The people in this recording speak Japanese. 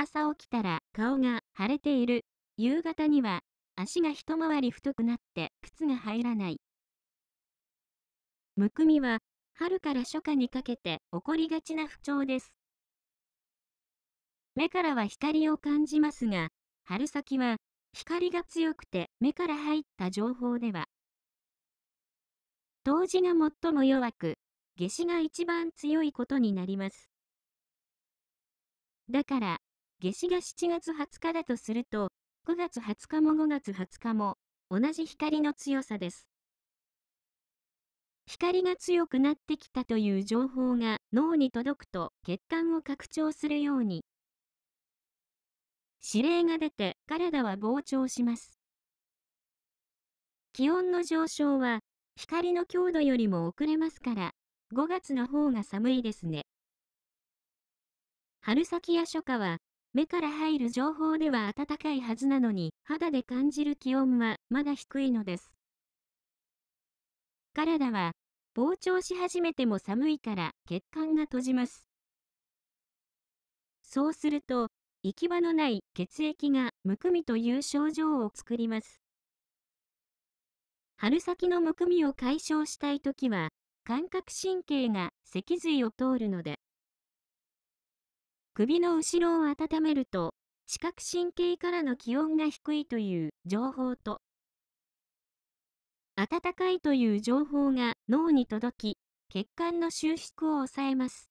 朝起きたら顔が腫れている。夕方には足が一回り太くなって靴が入らない。むくみは春から初夏にかけて起こりがちな不調です。目からは光を感じますが、春先は光が強くて目から入った情報では、冬至が最も弱く、夏至が一番強いことになります。だから、夏至が7月20日だとすると、5月20日も5月20日も、同じ光の強さです。光が強くなってきたという情報が脳に届くと血管を拡張するように、指令が出て体は膨張します。気温の上昇は光の強度よりも遅れますから、5月の方が寒いですね。春先や初夏は目から入る情報では暖かいはずなのに、肌で感じる気温はまだ低いのです。体は、膨張し始めても寒いから血管が閉じます。そうすると、行き場のない血液がむくみという症状を作ります。春先のむくみを解消したいときは、感覚神経が脊髄を通るので、首の後ろを温めると、視覚神経からの気温が低いという情報と、暖かいという情報が脳に届き、血管の収縮を抑えます。